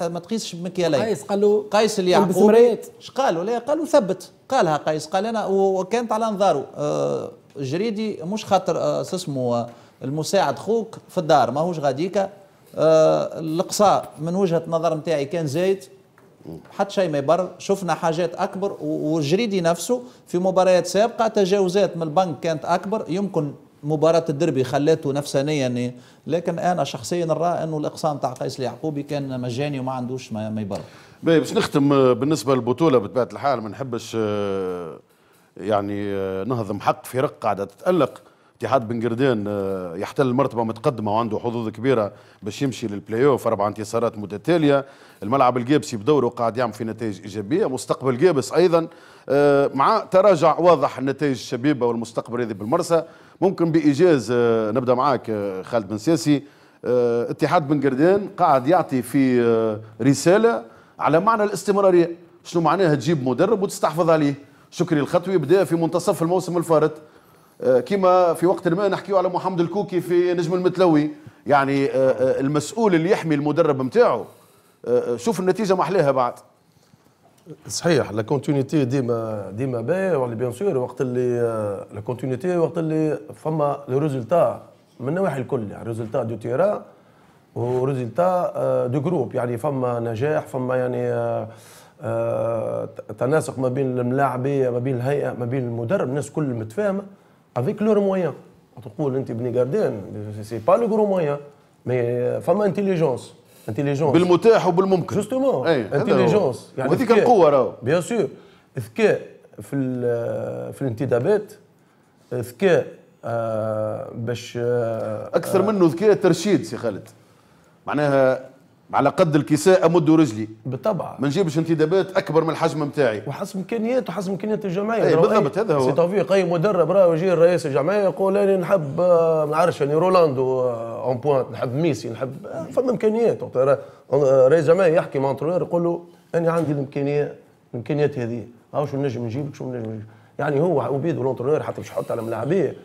ما تقيسش بمكيالين قيس قال له قيس اليعقوبي اش قال ولا قالوا ثبت قالها قيس قال انا وكانت على انظاره آه، جريدي مش خاطر آه، اسمه المساعد خوك في الدار ماهوش غاديكا آه، الاقصاء من وجهه نظر نتاعي كان زايد حتى شيء ما يبرر شفنا حاجات اكبر وجريدي نفسه في مباريات سابقه تجاوزات من البنك كانت اكبر يمكن مباراة الدربي خلته نفسانيا لكن انا شخصيا نرى انه الاقصاء نتاع قيس اليعقوبي كان مجاني وما عندوش ما يبرر. باش نختم آه، بالنسبه للبطوله بطبيعه الحال ما نحبش آه، يعني آه، نهضم حق فرق قاعده تتالق اتحاد بن قردان يحتل مرتبه متقدمه وعنده حظوظ كبيره باش يمشي للبلاي اوف اربع انتصارات متتاليه الملعب الجيبسي بدوره قاعد يعمل في نتائج ايجابيه مستقبل جيبس ايضا مع تراجع واضح النتائج الشبيبه والمستقبل هذه بالمرسى ممكن بايجاز آه، نبدا معاك آه، خالد بن سياسي آه، اتحاد بن قردان قاعد يعطي في رساله على معنى الاستمراريه شنو معناها تجيب مدرب وتستحفظ عليه شكري الخطوي بدا في منتصف الموسم الفارط كما في وقت ما نحكيو على محمد الكوكي في نجم المتلوي يعني المسؤول اللي يحمي المدرب نتاعو شوف النتيجه محلاها بعد صحيح لا كونتينيتي ديما ديما باهي ولا بيان سور وقت اللي آه، لا كونتينيتي وقت اللي فما لو ريزولتا من النواحي الكل يعني ريزولتا دو تيرا وريزولتا دو جروب يعني فما نجاح فما يعني آه، آه، تناسق ما بين الملاعبيه ما بين الهيئه ما بين المدرب الناس كل متفاهمه افيك لور مويان تقول انت بني جاردين سي با لو غرو مويان مي فما انتيليجونس انتيليجونس بالمتاح وبالممكن جوستومون انتيليجونس يعني وهذيك القوه راهو بيان سور ذكاء في في الانتدابات ذكاء آه، باش آه، اكثر منه ذكاء ترشيد سي خالد معناها على قد الكساء امد رجلي بالطبع ما نجيبش انتدابات اكبر من الحجم نتاعي وحسب امكانيات وحسب امكانيات الجمعيه اي بالضبط هذا هو سي توفيق اي مدرب راه يجي رئيس الجمعيه يقول انا نحب آه، ما نعرفش يعني رولاندو اون آه، بوانت نحب ميسي نحب آه، فما امكانيات رئيس الجمعيه يحكي مع انترونير يقول له انا عندي الامكانيات الامكانيات هذه هاو شو نجم نجيب شو نجم نجيب يعني هو وبيدو الانترونير حتى باش يحط على ملاعبيه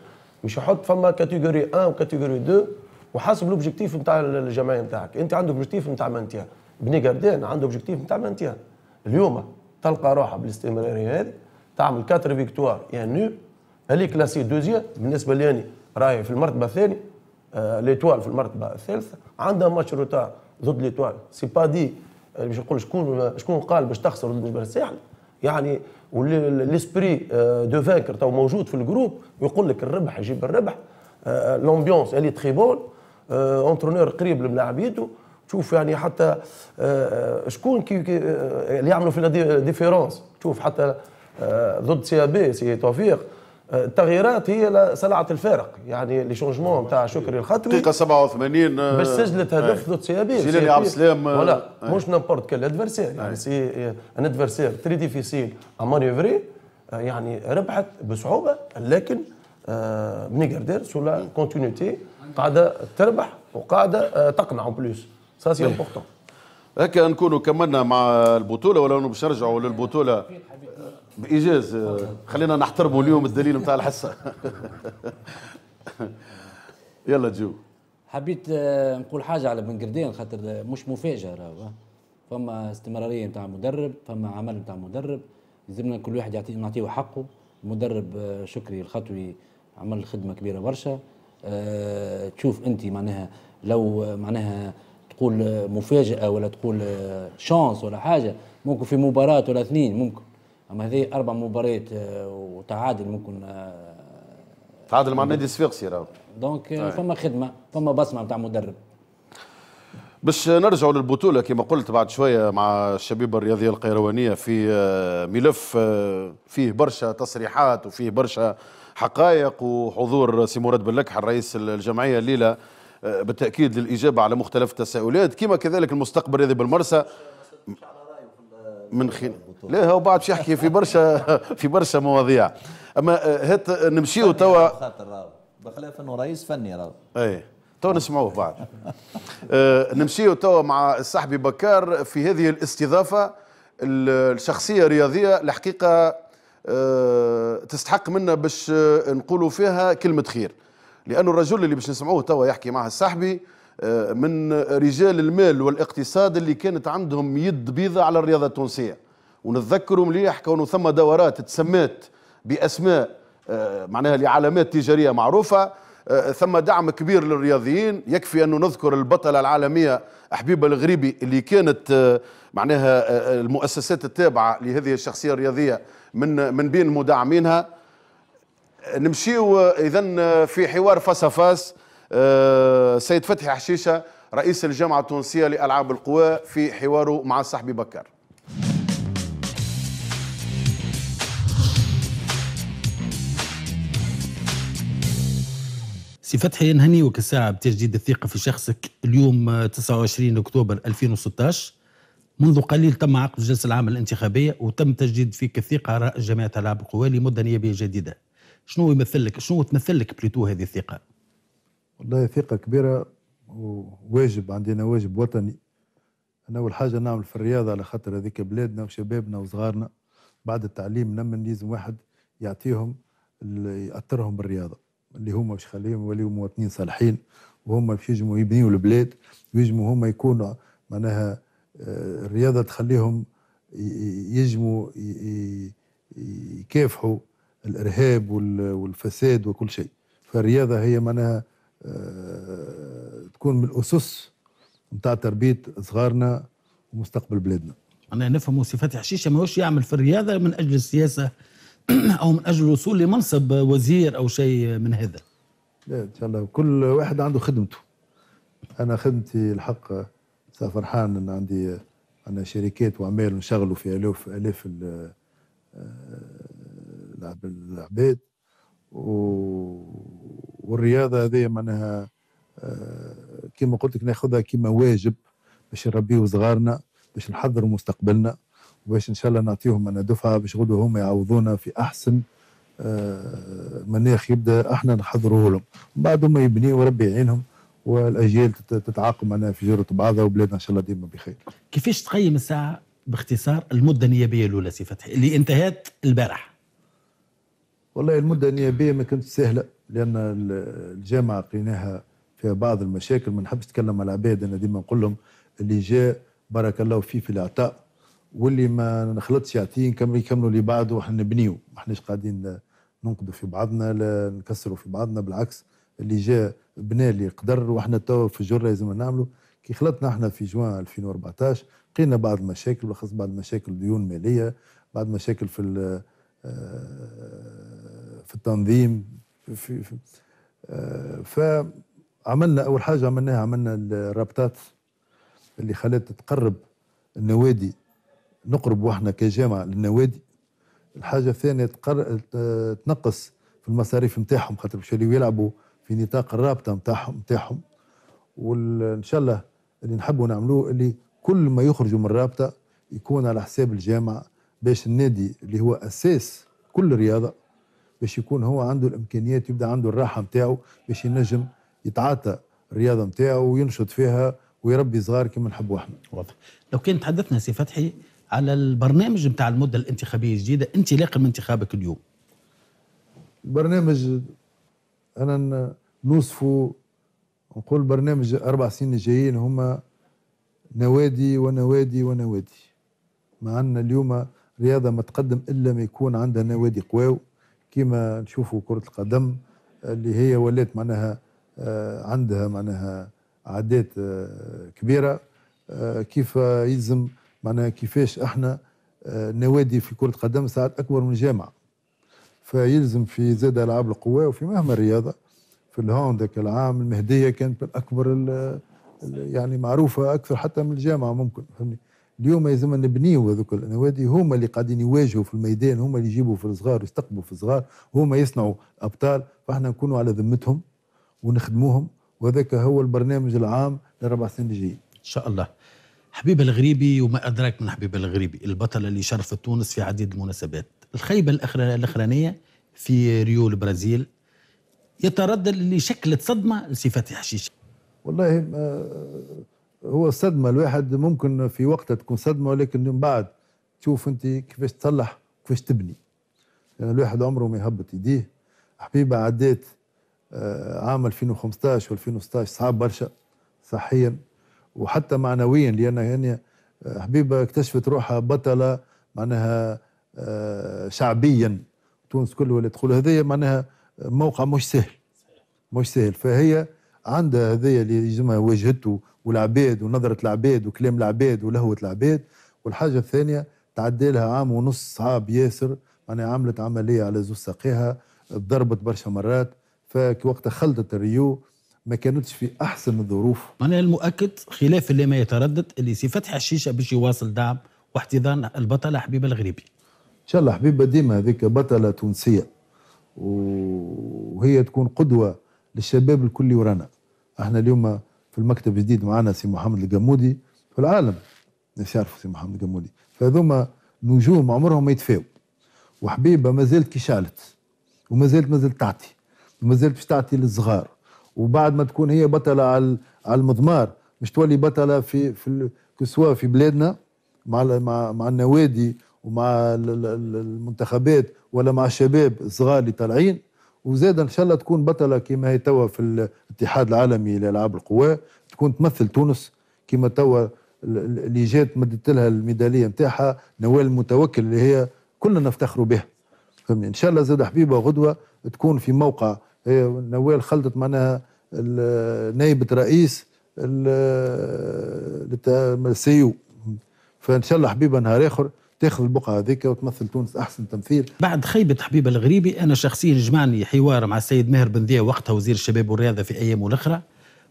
مش يحط فما كاتيجوري 1 وكاتيجوري 2 وحاسب الاوبجيكتيف نتاع الجمعيه نتاعك انت عندك اوبجيكتيف نتاع مانتيا بني قردان عنده اوبجيكتيف نتاع مانتيا اليوم تلقى روحها بالاستمراريه هذه تعمل كاتر فيكتوار يا نو كلاسي دوزيام بالنسبه لي راهي في المرتبه الثانيه آه ليتوال في المرتبه الثالثه عندها ماتش روتار ضد ليتوال سي با دي باش نقول شكون شكون قال باش تخسر ضد الجبل الساحل يعني والاسبري دو فانكر تو موجود في الجروب ويقول لك الربح يجيب الربح لومبيونس اللي تخي بون اونترونور آه، قريب من عبيده تشوف يعني حتى آه، آه، شكون كي اللي يعملوا في ديفيرونس تشوف حتى ضد سي إيه بي سي إيه توفيق التغييرات هي سلعه الفارق يعني لي شونجمون نتاع شكري الخطري دقيقه 87 باش سجلت هدف ضد سي إيه بي سي جيلاني عبد السلام ولا مش نامبورت كال ادفرسير يعني سي ان ادفرسير تري ديفيسيل ا مانيوفري يعني ربحت بصعوبه لكن مني سو لا كونتينيتي قاعده تربح وقاعده آه، تقنع بلوس سا سي امبورتون هكا نكونوا كملنا مع البطوله ولا باش نرجعوا للبطوله بايجاز آه، خلينا نحترموا اليوم الدليل نتاع الحصه يلا جو حبيت آه، نقول حاجه على بن قردين خاطر مش مفاجاه راهو فما استمراريه نتاع مدرب فما عمل نتاع مدرب لازمنا كل واحد يعطيه نعطيه حقه المدرب شكري الخطوي عمل خدمه كبيره برشا آه، تشوف انت معناها لو معناها تقول مفاجاه ولا تقول شانس ولا حاجه ممكن في مباراه ولا اثنين ممكن اما هذه اربع مباريات آه، وتعادل ممكن آه، تعادل مع النادي الصفاقسي راهو دونك أي. فما خدمه فما بصمه نتاع مدرب باش نرجعوا للبطوله كما قلت بعد شويه مع الشبيبه الرياضيه القيروانيه في ملف فيه برشا تصريحات وفيه برشا حقائق وحضور سي مراد بلكح الرئيس الجمعيه الليله آه، بالتاكيد للاجابه على مختلف التساؤلات كما كذلك المستقبل الرياضي بالمرسى من خلال لا هو بعد باش يحكي في برشا في برشا مواضيع اما آه، هات آه، نمشيو توا بخلاف انه رئيس فني راهو اي تو نسمعوه بعد نمشيو توا مع الصحبي بكار في هذه الاستضافه الشخصيه الرياضيه الحقيقه آه، تستحق منا باش آه، نقولوا فيها كلمه خير لانه الرجل اللي باش نسمعوه توا يحكي معه السحبي آه، من رجال المال والاقتصاد اللي كانت عندهم يد بيضة على الرياضة التونسية ونتذكروا مليح كونه ثم دورات تسمات بأسماء معناها لعلامات تجارية معروفة ثم دعم كبير للرياضيين يكفي أنه نذكر البطلة العالمية حبيبة الغريبي اللي كانت معناها المؤسسات التابعة لهذه الشخصية الرياضية من من بين مدعمينها نمشيو اذا في حوار فاس فاس آه، سيد فتحي حشيشه رئيس الجامعه التونسيه لالعاب القوى في حواره مع صاحبي بكر سي فتحي نهنيوك الساعه بتجديد الثقه في شخصك اليوم 29 آه، اكتوبر 2016 منذ قليل تم عقد الجلسة العامة الانتخابية وتم تجديد فيك الثقة آراء جماعة العاب القوى لمدة نيابية جديدة شنو يمثل لك شنو تمثل لك بليتو هذه الثقة والله ثقة كبيرة وواجب عندنا واجب وطني أنا أول حاجة نعمل في الرياضة على خاطر هذيك بلادنا وشبابنا وصغارنا بعد التعليم لما لازم واحد يعطيهم اللي يأثرهم بالرياضة اللي هما باش يخليهم يوليو مواطنين صالحين وهما باش يجموا يبنيوا البلاد ويجموا هما يكونوا معناها الرياضه تخليهم يجموا يكافحوا الارهاب والفساد وكل شيء فالرياضه هي معناها آه، تكون من الاسس نتاع تربيه صغارنا ومستقبل بلادنا معناها نفهموا فتحي حشيشه ماهوش يعمل في الرياضه من اجل السياسه او من اجل الوصول لمنصب وزير او شيء من هذا لا ان شاء الله كل واحد عنده خدمته انا خدمتي الحق فرحان ان عندي عندنا شركات وعمال نشغلوا في الاف الاف آه، العباد والرياضه هذه معناها آه، كما قلت لك ناخذها كما واجب باش نربيو صغارنا باش نحضروا مستقبلنا وباش ان شاء الله نعطيهم انا دفعه باش غدوا هم يعوضونا في احسن آه، مناخ يبدا احنا نحضروه لهم بعد ما يبنيوا وربي يعينهم والاجيال تتعاقم معناها في جره بعضها وبلادنا ان شاء الله ديما بخير. كيفاش تقيم الساعه باختصار المده النيابيه الاولى سي فتحي اللي انتهت البارح؟ والله المده النيابيه ما كانت سهله لان الجامعه لقيناها فيها بعض المشاكل ما نحبش نتكلم على العباد انا ديما نقول لهم اللي جاء بارك الله فيه في العطاء واللي ما نخلطش يعطيه نكمل يكملوا اللي بعده واحنا نبنيو ما احناش قاعدين ننقدوا في بعضنا لا نكسروا في بعضنا بالعكس اللي جاء بنا اللي قدر وحنا توا في الجرة لازم نعملوا كي خلطنا إحنا في جوان 2014 لقينا بعض المشاكل بالأخص بعض المشاكل ديون مالية بعض المشاكل في آه، في التنظيم في, في آه، فعملنا أول حاجة عملناها عملنا الرابطات اللي خلات تقرب النوادي نقرب واحنا كجامعة للنوادي الحاجة الثانية تقر... آه، تنقص في المصاريف نتاعهم خاطر باش يلعبوا في نطاق الرابطه نتاعهم نتاعهم وان شاء الله اللي نحبوا نعملوه اللي كل ما يخرجوا من الرابطه يكون على حساب الجامعه باش النادي اللي هو اساس كل رياضه باش يكون هو عنده الامكانيات يبدا عنده الراحه نتاعو باش ينجم يتعاطى الرياضه نتاعو وينشط فيها ويربي صغار كما نحبوا احنا. واضح. لو كان تحدثنا سي فتحي على البرنامج نتاع المده الانتخابيه الجديده انطلاقا من انتخابك اليوم. البرنامج انا نوصفوا نقول برنامج اربع سنين الجايين هما نوادي ونوادي ونوادي مع ان اليوم رياضه ما تقدم الا ما يكون عندها نوادي قواو كما نشوفوا كره القدم اللي هي ولات معناها آه، عندها معناها عادات آه، كبيره آه، كيف يلزم معناها كيفاش احنا نوادي في كره القدم ساعات اكبر من الجامعه فيلزم في زاد العاب القوى وفي مهما الرياضه في الهون ذاك العام المهديه كانت بالاكبر يعني معروفه اكثر حتى من الجامعه ممكن فهمني اليوم يلزم نبنيو هذوك النوادي يعني هما اللي قاعدين يواجهوا في الميدان هما اللي يجيبوا في الصغار ويستقبلوا في الصغار هما يصنعوا ابطال فاحنا نكونوا على ذمتهم ونخدموهم وهذاك هو البرنامج العام للربع سنين الجايين ان شاء الله حبيب الغريبي وما ادراك من حبيب الغريبي البطل اللي شرفت تونس في عديد المناسبات الخيبة الأخرانية في ريو البرازيل يتردد اللي شكلت صدمة لصفات حشيش والله آه، هو صدمة الواحد ممكن في وقتها تكون صدمة ولكن من بعد تشوف أنت كيفاش تصلح كيفاش تبني يعني الواحد عمره ما يهبط يديه حبيبة عديت آه، عام 2015 و 2016 صعب برشا صحيا وحتى معنويا لأن يعني آه، حبيبة اكتشفت روحها بطلة معناها آه، شعبيا تونس كله ولا تقول هذيا معناها موقع مش سهل مش سهل فهي عندها هذايا اللي يجمع واجهته والعباد ونظره العباد وكلام العباد ولهوه العباد والحاجه الثانيه تعدي لها عام ونص صعب ياسر معناها عملت عمليه على زوز ساقيها ضربت برشا مرات فوقتها خلطت الريو ما كانتش في احسن الظروف معناها المؤكد خلاف اللي ما يتردد اللي سي فتح الشيشه باش يواصل دعم واحتضان البطله حبيبه الغريبي شاء الله حبيبه ديما هذيك بطله تونسيه وهي تكون قدوه للشباب الكل ورانا احنا اليوم في المكتب الجديد معنا سي محمد القمودي في العالم الناس يعرفوا سي محمد القمودي فهذوما نجوم عمرهم ما يتفاو وحبيبه ما زالت كي شالت وما زالت ما زالت تعطي وما زالت باش تعطي للصغار وبعد ما تكون هي بطله على على المضمار باش تولي بطله في في كسوا في بلادنا مع مع مع النوادي ومع المنتخبات ولا مع الشباب الصغار اللي طالعين وزاد ان شاء الله تكون بطله كما هي توا في الاتحاد العالمي لالعاب القوى تكون تمثل تونس كما توا اللي جات مدت لها الميداليه نتاعها نوال المتوكل اللي هي كلنا نفتخروا بها فهمني ان شاء الله زاد حبيبه غدوه تكون في موقع نوال خلطت معناها نائبه رئيس السيو فان شاء الله حبيبه نهار اخر تاخذ البقعه هذيك وتمثل تونس احسن تمثيل بعد خيبه حبيب الغريبي انا شخصيا جمعني حوار مع السيد ماهر بن بنديه وقتها وزير الشباب والرياضه في ايامه الاخرى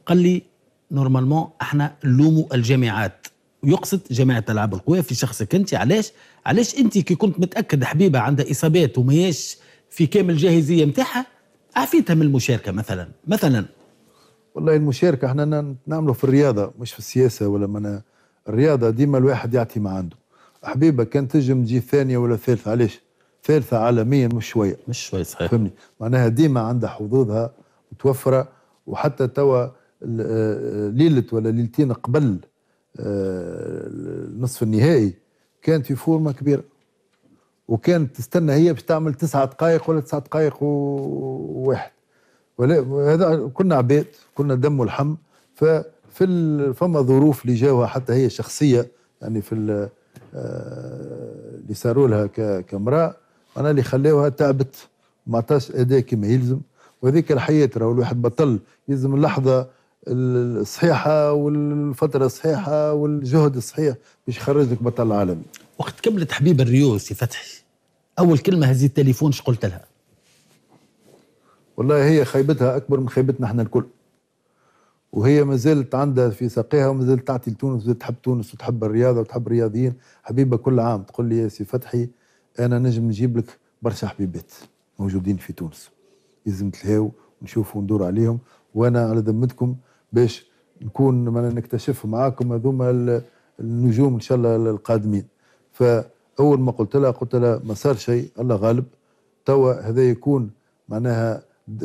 قال لي نورمالمون احنا نلوموا الجامعات يقصد جامعه العاب القوى في شخصك انت علاش علاش انت كي كنت متاكد حبيبه عندها اصابات وماهيش في كامل الجاهزيه نتاعها عفيتها من المشاركه مثلا مثلا والله المشاركه احنا نعمله في الرياضه مش في السياسه ولا من الرياضه ديما الواحد يعطي ما عنده حبيبه كان تنجم تجي ثانيه ولا ثالثه علاش؟ ثالثه عالميا مش شويه مش شويه صحيح فهمني معناها ديما عندها حظوظها متوفره وحتى توا آه، آه، ليله ولا ليلتين قبل آه، النصف النهائي كانت في فورمه كبيره وكانت تستنى هي باش تعمل تسعة دقائق ولا تسعة دقائق وواحد ولا هذا كنا عباد كنا دم ولحم ففي فما ظروف اللي جاوها حتى هي شخصيه يعني في اللي آه، صاروا لها كامراه معناها اللي خلاوها تعبت ما عطاش اداء كما يلزم وهذيك الحياه راهو الواحد بطل يلزم اللحظه الصحيحه والفتره الصحيحه والجهد الصحيح باش يخرج لك بطل عالمي. وقت كملت حبيب الريو سي فتحي اول كلمه هزيت التليفون ايش قلت لها؟ والله هي خيبتها اكبر من خيبتنا احنا الكل. وهي ما زالت عندها في ساقيها وما زالت تعطي لتونس تحب تونس وتحب الرياضه وتحب الرياضيين حبيبه كل عام تقول لي يا سي فتحي انا نجم نجيب لك برشا حبيبات موجودين في تونس لازم تلهاو ونشوفوا وندور عليهم وانا على ذمتكم باش نكون نكتشف معاكم هذوما النجوم ان شاء الله القادمين فاول ما قلت لها قلت لها ما صار شيء الله غالب توا هذا يكون معناها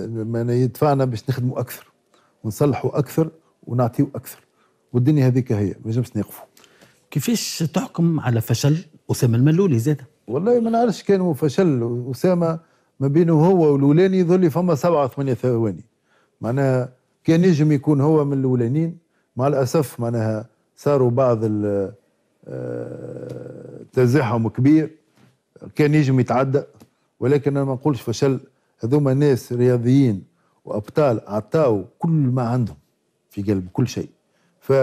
معناها يدفعنا باش نخدموا اكثر ونصلحوا اكثر ونعطيوا اكثر والدنيا هذيك هي ما نجمش نقفوا كيفاش تحكم على فشل اسامه الملولي زاد والله ما نعرفش كان فشل اسامه ما بينه هو والاولاني يظل فما سبعة ثمانية ثواني معناها كان يجم يكون هو من الاولانيين مع الاسف معناها صاروا بعض آه، تزاحم كبير كان يجم يتعدى ولكن انا ما نقولش فشل هذوما ناس رياضيين وابطال اعطاوا كل ما عندهم في قلب كل شيء ف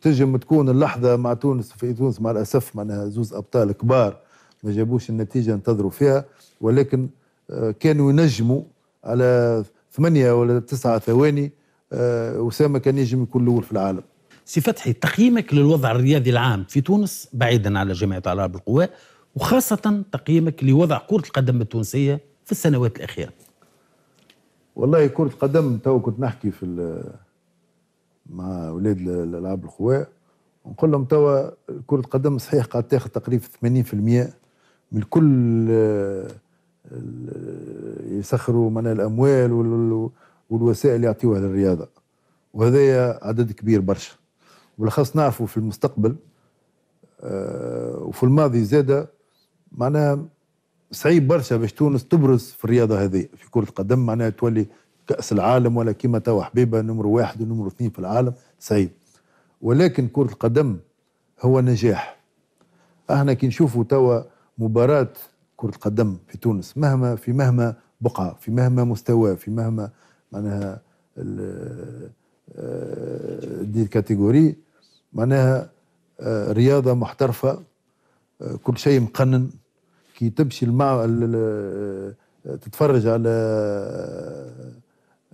تنجم تكون اللحظه مع تونس في تونس مع الاسف معناها زوز ابطال كبار ما جابوش النتيجه انتظروا فيها ولكن آه، كانوا ينجموا على ثمانية ولا تسعة ثواني آه، أسامة كان يجم يكون الأول في العالم سي فتحي تقييمك للوضع الرياضي العام في تونس بعيدا على جميع العرب القوى وخاصة تقييمك لوضع كرة القدم التونسية في السنوات الأخيرة والله كرة قدم تو كنت نحكي في مع اولاد الالعاب الخواء نقول لهم توا كرة قدم صحيح قاعد تاخذ تقريبا 80% من كل آه، يسخروا من الاموال والوسائل اللي يعطيوها للرياضه وهذا عدد كبير برشا وبالاخص نعرفوا في المستقبل آه، وفي الماضي زاده معناها صعيب برشا باش تونس تبرز في الرياضه هذه في كره القدم معناها تولي كاس العالم ولا كيما توا حبيبه نمر واحد ونمر اثنين في العالم صعيب ولكن كره القدم هو نجاح احنا كي نشوفوا توا مباراه كره القدم في تونس مهما في مهما بقعه في مهما مستوى في مهما معناها آه، دي كاتيجوري معناها آه، رياضه محترفه آه، كل شيء مقنن كي تمشي المع... تتفرج على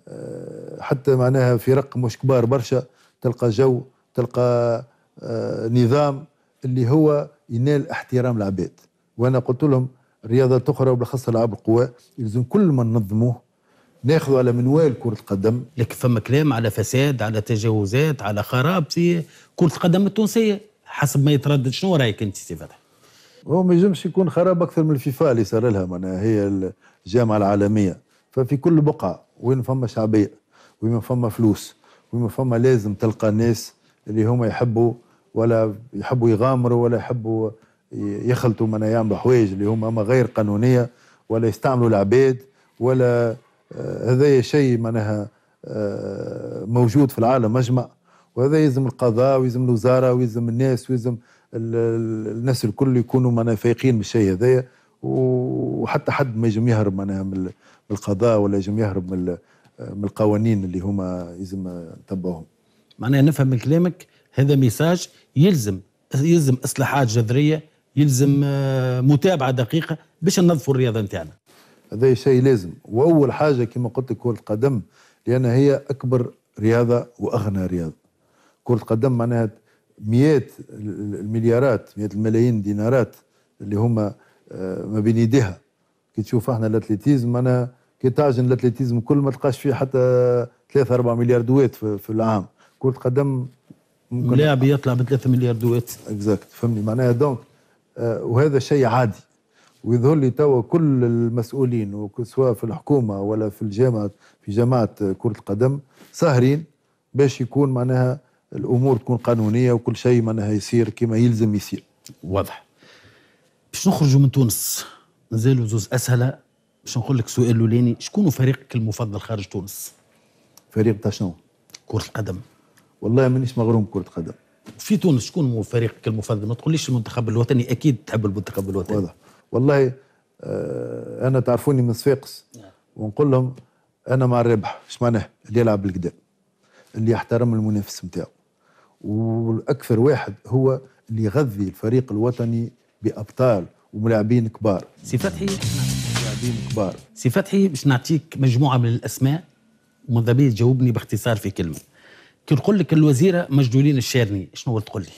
آه، حتى معناها في رقم مش كبار برشا تلقى جو تلقى آه، نظام اللي هو ينال احترام العباد وانا قلت لهم رياضة أخرى وبالأخص ألعاب القوى يلزم كل ما ننظموه ناخذ على منوال كرة القدم لك فما كلام على فساد على تجاوزات على خراب في كرة القدم التونسية حسب ما يتردد شنو رأيك أنت سي فتحي؟ هو ما يجمش يكون خراب اكثر من الفيفا اللي صار لها معناها هي الجامعه العالميه ففي كل بقعه وين فما شعبيه وين فما فلوس وين فما لازم تلقى الناس اللي هما يحبوا ولا يحبوا يغامروا ولا يحبوا يخلطوا معناها يعملوا حوايج اللي هما اما غير قانونيه ولا يستعملوا العباد ولا آه، هذا شيء معناها آه، موجود في العالم مجمع وهذا يلزم القضاء ويلزم الوزاره ويلزم الناس ويلزم الناس الكل يكونوا معناها فايقين بالشيء هذايا وحتى حد ما يجم يهرب معناها من القضاء ولا يجم يهرب من من القوانين اللي هما يلزم نتبعوهم. معناها نفهم من كلامك هذا ميساج يلزم يلزم اصلاحات جذريه يلزم آه، متابعه دقيقه باش ننظفوا الرياضه نتاعنا. هذا شيء لازم واول حاجه كما قلت لك كره القدم لان هي اكبر رياضه واغنى رياضه. كره القدم معناها مئات المليارات مئات الملايين دينارات اللي هما آه، ما بين يديها كي تشوف احنا الاتليتيزم معناها كي تعجن الاتليتيزم كل ما تلقاش فيه حتى 3 4 مليار دويت في, العام كرة قدم ممكن لاعب يطلع ب 3 مليار دويت اكزاكت فهمني معناها دونك آه، وهذا شيء عادي ويظهر لي توا كل المسؤولين سواء في الحكومه ولا في الجامعه في جامعه كره القدم ساهرين باش يكون معناها الامور تكون قانونيه وكل شيء معناها يصير كما يلزم يصير واضح باش نخرجوا من تونس نزالوا زوز اسهل باش نقول لك سؤال لوليني شكون فريقك المفضل خارج تونس؟ فريق تاع شنو؟ كرة القدم والله مانيش مغروم كرة قدم في تونس شكون فريقك المفضل؟ ما تقوليش المنتخب الوطني اكيد تحب المنتخب الوطني واضح والله آه انا تعرفوني من صفاقس نعم. ونقول لهم انا مع الربح اش معناه؟ اللي يلعب بالقدام اللي يحترم المنافس نتاعو والاكثر واحد هو اللي يغذي الفريق الوطني بابطال وملاعبين كبار سي فتحي ملاعبين كبار سي فتحي باش نعطيك مجموعه من الاسماء وماذا بيه تجاوبني باختصار في كلمه كي نقول لك الوزيره مجدولين الشارني شنو تقول لي؟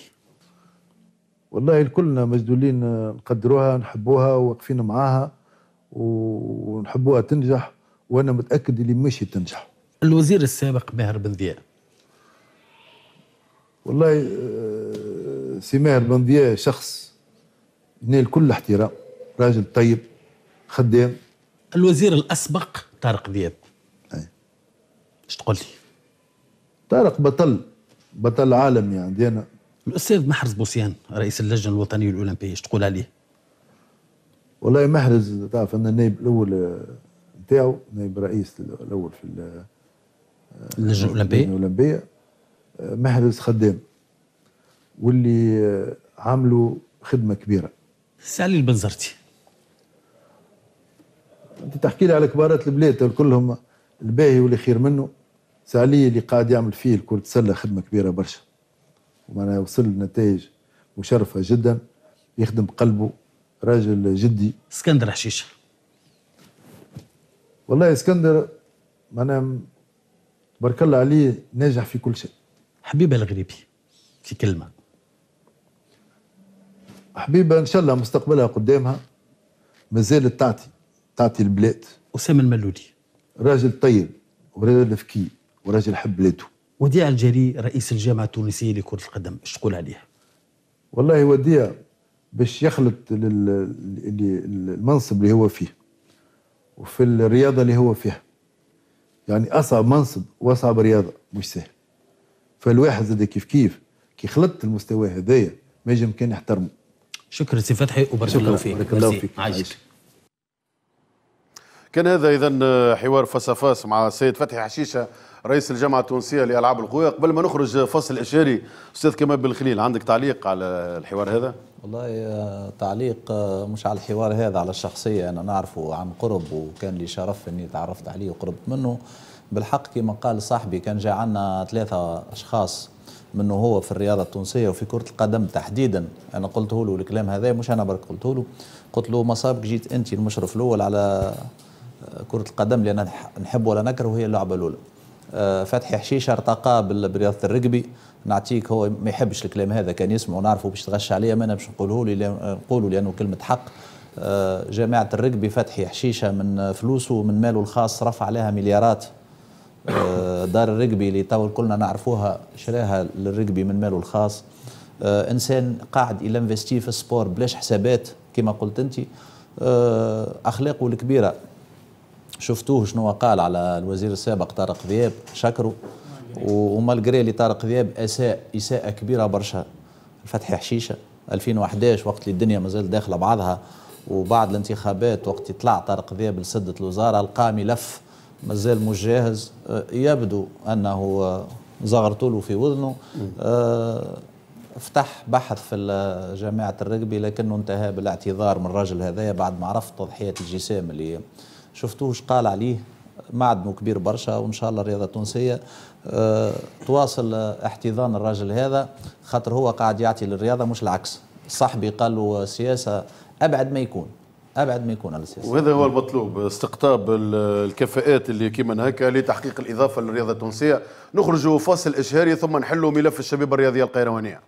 والله كلنا مجدولين نقدروها نحبوها واقفين معاها ونحبوها تنجح وانا متاكد اللي ماشي تنجح الوزير السابق ماهر بن ذياب والله آه، سي ماهر بندية شخص ينال كل احترام راجل طيب خدام الوزير الاسبق طارق اي اش تقول لي؟ طارق بطل بطل عالمي يعني. عندنا انا الاستاذ محرز بوسيان رئيس اللجنه الوطنيه الاولمبيه اش تقول عليه؟ والله محرز تعرف ان النائب الاول آه، نتاعو نائب رئيس الاول في آه، اللجنه الاولمبيه الاولمبيه محرز خدام واللي عملوا خدمه كبيره سالي البنزرتي انت تحكي لي على كبارات البلاد كلهم الباهي واللي خير منه سالي اللي قاعد يعمل فيه الكل تسلى خدمه كبيره برشا ومعناها وصل لنتائج مشرفه جدا يخدم قلبه راجل جدي اسكندر حشيشه والله اسكندر معناها تبارك الله عليه ناجح في كل شيء حبيبه الغريبي في كلمه حبيبه ان شاء الله مستقبلها قدامها مازالت تعطي تعطي البلاد اسامه الملولي راجل طيب وراجل ذكي وراجل حب بلاده وديع الجري رئيس الجامعه التونسيه لكره القدم ايش تقول عليه؟ والله وديع باش يخلط المنصب اللي هو فيه وفي الرياضه اللي هو فيها يعني اصعب منصب واصعب رياضه مش سهل فالواحد زاد كيف كيف كي خلط المستوى هذايا ما يجم كان يحترمه شكرا سي فتحي وبارك الله فيك بارك الله فيك كان هذا اذا حوار فصفاص مع السيد فتحي حشيشه رئيس الجامعه التونسيه لالعاب القوى قبل ما نخرج فصل اشاري استاذ كمال بالخليل عندك تعليق على الحوار هذا والله آه، تعليق آه، مش على الحوار هذا على الشخصيه انا نعرفه عن قرب وكان لي شرف اني تعرفت عليه وقربت منه بالحق كما قال صاحبي كان جا عندنا ثلاثة أشخاص منه هو في الرياضة التونسية وفي كرة القدم تحديدا أنا قلت له الكلام هذا مش أنا برك قلت له قلت له مصابك جيت أنت المشرف الأول على آه، كرة القدم لأن نحب ولا نكره هي اللعبة الأولى آه، فتحي حشيشة ارتقى برياضه الرقبي نعطيك هو ما يحبش الكلام هذا كان يسمع ونعرفه باش تغش عليا ما انا باش نقوله لي نقوله لانه كلمه حق آه، جامعه الرقبي فتحي حشيشه من فلوسه ومن ماله الخاص رفع عليها مليارات آه، دار الرقبي اللي تو كلنا نعرفوها شراها للرقبي من ماله الخاص آه، انسان قاعد يلانفيستي في السبور بلاش حسابات كما قلت انت آه، اخلاقه الكبيره شفتوه شنو قال على الوزير السابق طارق ذياب شكره ومالغري اللي طارق ذياب اساء اساءه كبيره برشا فتحي حشيشه 2011 وقت اللي الدنيا مازال داخله بعضها وبعد الانتخابات وقت طلع طارق ذياب لسده الوزاره لقى ملف مازال مش جاهز آه، يبدو انه آه، زغرت له في وذنه آه، فتح بحث في جامعة الرقبي لكنه انتهى بالاعتذار من الرجل هذايا بعد ما عرفت تضحية الجسام اللي شفتوش قال عليه معدنه كبير برشا وان شاء الله الرياضه التونسيه أه تواصل احتضان الراجل هذا خاطر هو قاعد يعطي للرياضه مش العكس صاحبي قال له سياسه ابعد ما يكون ابعد ما يكون على السياسه وهذا هو المطلوب استقطاب الكفاءات اللي كيما هكا لتحقيق الاضافه للرياضه التونسيه نخرجوا فاصل اشهاري ثم نحلوا ملف الشبيبه الرياضيه القيروانيه